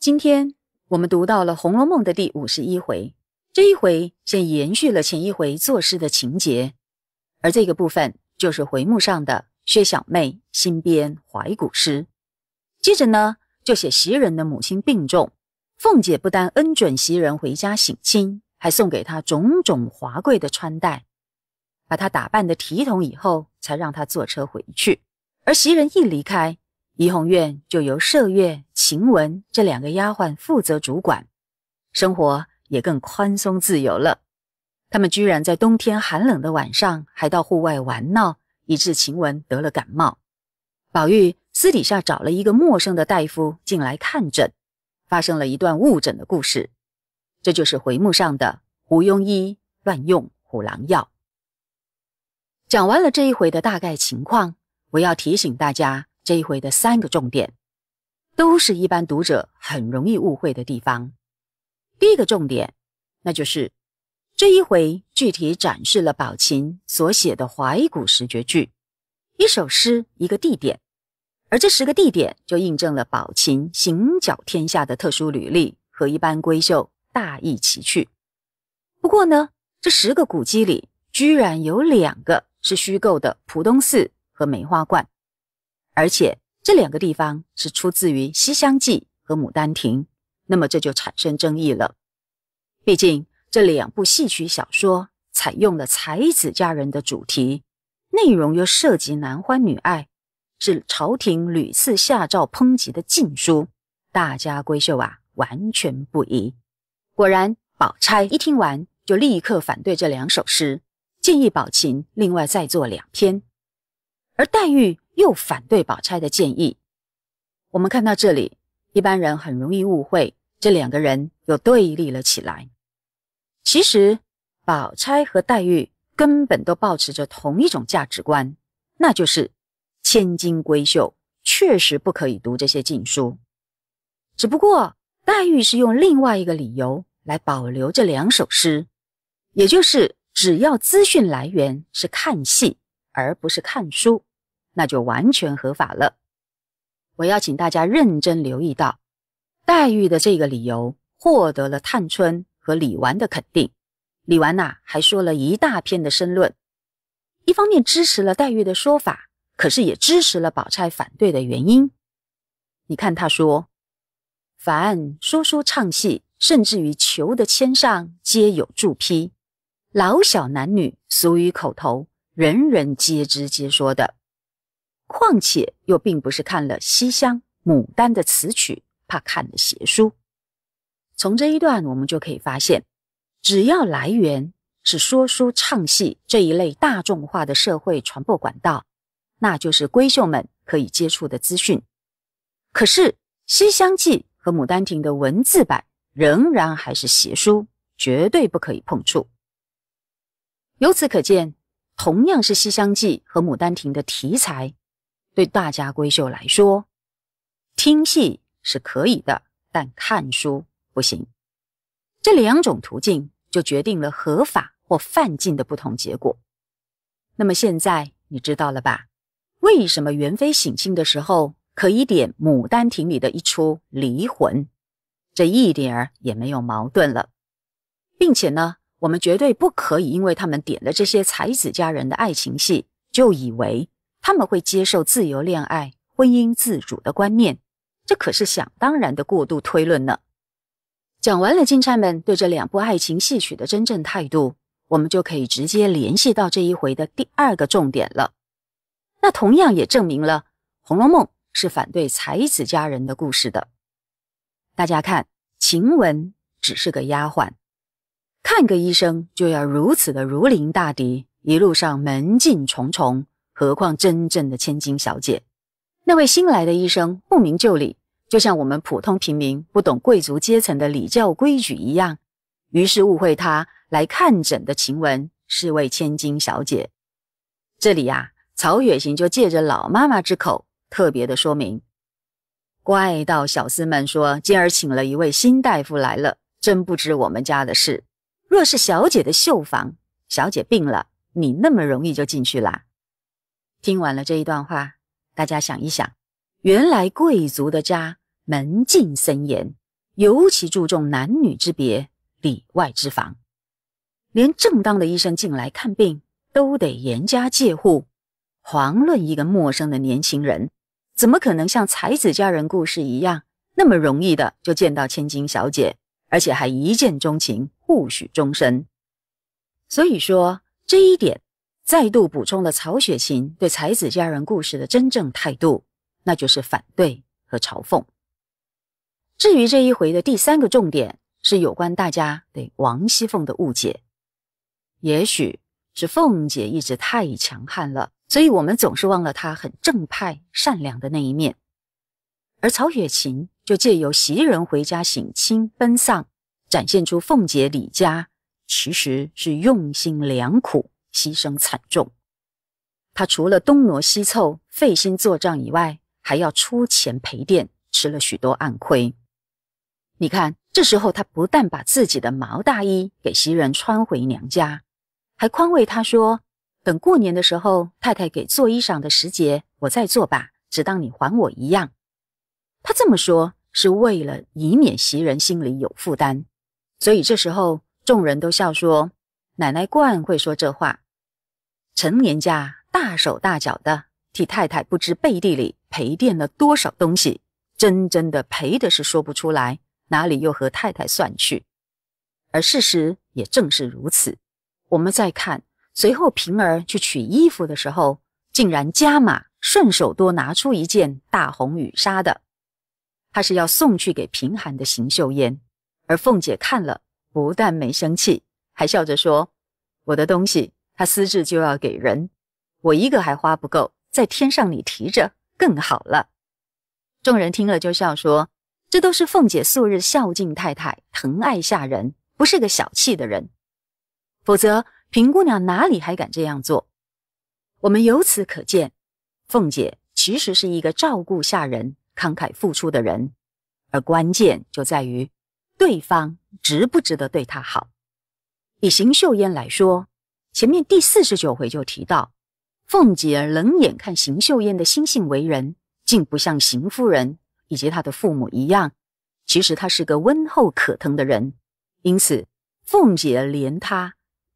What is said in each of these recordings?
今天我们读到了《红楼梦》的第五十一回，这一回先延续了前一回作诗的情节，而这个部分就是回目上的薛小妹新编怀古诗。接着呢，就写袭人的母亲病重，凤姐不但恩准袭人回家省亲，还送给她种种华贵的穿戴，把她打扮的体统，以后才让她坐车回去。而袭人一离开。怡红院就由麝月、晴雯这两个丫鬟负责主管，生活也更宽松自由了。他们居然在冬天寒冷的晚上还到户外玩闹，以致晴雯得了感冒。宝玉私底下找了一个陌生的大夫进来看诊，发生了一段误诊的故事。这就是回目上的“胡庸医乱用虎狼药”。讲完了这一回的大概情况，我要提醒大家。这一回的三个重点，都是一般读者很容易误会的地方。第一个重点，那就是这一回具体展示了宝琴所写的怀古十绝句，一首诗一个地点，而这十个地点就印证了宝琴行脚天下的特殊履历，和一般闺秀大异其趣。不过呢，这十个古迹里居然有两个是虚构的，浦东寺和梅花观。而且这两个地方是出自于《西厢记》和《牡丹亭》，那么这就产生争议了。毕竟这两部戏曲小说采用了才子佳人的主题，内容又涉及男欢女爱，是朝廷屡次下诏抨击的禁书。大家闺秀啊，完全不宜。果然，宝钗一听完就立刻反对这两首诗，建议宝琴另外再做两篇，而黛玉。又反对宝钗的建议。我们看到这里，一般人很容易误会这两个人又对立了起来。其实，宝钗和黛玉根本都保持着同一种价值观，那就是千金闺秀确实不可以读这些禁书。只不过，黛玉是用另外一个理由来保留这两首诗，也就是只要资讯来源是看戏，而不是看书。那就完全合法了。我要请大家认真留意到，黛玉的这个理由获得了探春和李纨的肯定。李纨呐还说了一大篇的申论，一方面支持了黛玉的说法，可是也支持了宝钗反对的原因。你看，他说：“凡说书唱戏，甚至于求的签上，皆有注批；老小男女，俗语口头，人人皆知皆说的。”况且又并不是看了《西厢》《牡丹》的词曲怕看了邪书。从这一段我们就可以发现，只要来源是说书唱戏这一类大众化的社会传播管道，那就是闺秀们可以接触的资讯。可是《西厢记》和《牡丹亭》的文字版仍然还是邪书，绝对不可以碰触。由此可见，同样是《西厢记》和《牡丹亭》的题材。对大家闺秀来说，听戏是可以的，但看书不行。这两种途径就决定了合法或犯禁的不同结果。那么现在你知道了吧？为什么元妃省亲的时候可以点《牡丹亭》里的一出《离魂》，这一点儿也没有矛盾了。并且呢，我们绝对不可以因为他们点了这些才子佳人的爱情戏，就以为。他们会接受自由恋爱、婚姻自主的观念，这可是想当然的过度推论呢。讲完了金钗们对这两部爱情戏曲的真正态度，我们就可以直接联系到这一回的第二个重点了。那同样也证明了《红楼梦》是反对才子佳人的故事的。大家看，晴雯只是个丫鬟，看个医生就要如此的如临大敌，一路上门禁重重。何况真正的千金小姐，那位新来的医生不明就里，就像我们普通平民不懂贵族阶层的礼教规矩一样，于是误会他来看诊的晴雯是位千金小姐。这里呀，曹雪芹就借着老妈妈之口特别的说明：“怪道小厮们说今儿请了一位新大夫来了，真不知我们家的事。若是小姐的绣房，小姐病了，你那么容易就进去了？”听完了这一段话，大家想一想，原来贵族的家门禁森严，尤其注重男女之别、里外之防，连正当的医生进来看病都得严加戒护。遑论一个陌生的年轻人，怎么可能像才子佳人故事一样那么容易的就见到千金小姐，而且还一见钟情、互许终身？所以说这一点。再度补充了曹雪芹对才子佳人故事的真正态度，那就是反对和嘲讽。至于这一回的第三个重点，是有关大家对王熙凤的误解。也许是凤姐一直太强悍了，所以我们总是忘了她很正派、善良的那一面。而曹雪芹就借由袭人回家省亲、奔丧，展现出凤姐李家其实是用心良苦。牺牲惨重，他除了东挪西凑、费心做账以外，还要出钱赔垫，吃了许多暗亏。你看，这时候他不但把自己的毛大衣给袭人穿回娘家，还宽慰他说：“等过年的时候，太太给做衣裳的时节，我再做吧，只当你还我一样。”他这么说是为了以免袭人心里有负担，所以这时候众人都笑说。奶奶惯会说这话，陈年家大手大脚的，替太太不知背地里赔垫了多少东西，真真的赔的是说不出来，哪里又和太太算去？而事实也正是如此。我们再看，随后平儿去取衣服的时候，竟然加码，顺手多拿出一件大红羽纱的，他是要送去给贫寒的邢岫烟，而凤姐看了不但没生气。还笑着说：“我的东西，他私自就要给人，我一个还花不够，在天上你提着更好了。”众人听了就笑说：“这都是凤姐素日孝敬太太、疼爱下人，不是个小气的人，否则平姑娘哪里还敢这样做？”我们由此可见，凤姐其实是一个照顾下人、慷慨付出的人，而关键就在于对方值不值得对她好。以邢秀烟来说，前面第四十九回就提到，凤姐冷眼看邢秀烟的心性为人，竟不像邢夫人以及她的父母一样。其实她是个温厚可疼的人，因此凤姐怜她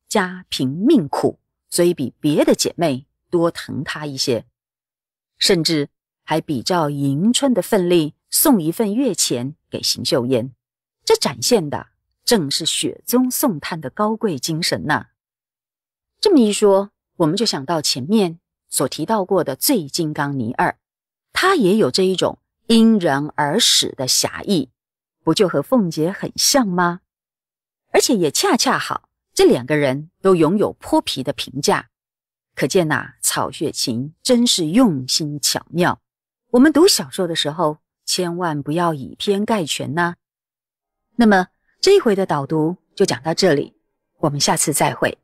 家贫命苦，所以比别的姐妹多疼她一些，甚至还比照迎春的份例送一份月钱给邢秀烟。这展现的。正是雪中送炭的高贵精神呐！这么一说，我们就想到前面所提到过的醉金刚倪二，他也有这一种因人而始的侠义，不就和凤姐很像吗？而且也恰恰好，这两个人都拥有泼皮的评价，可见呐，曹雪芹真是用心巧妙。我们读小说的时候，千万不要以偏概全呐。那么。这一回的导读就讲到这里，我们下次再会。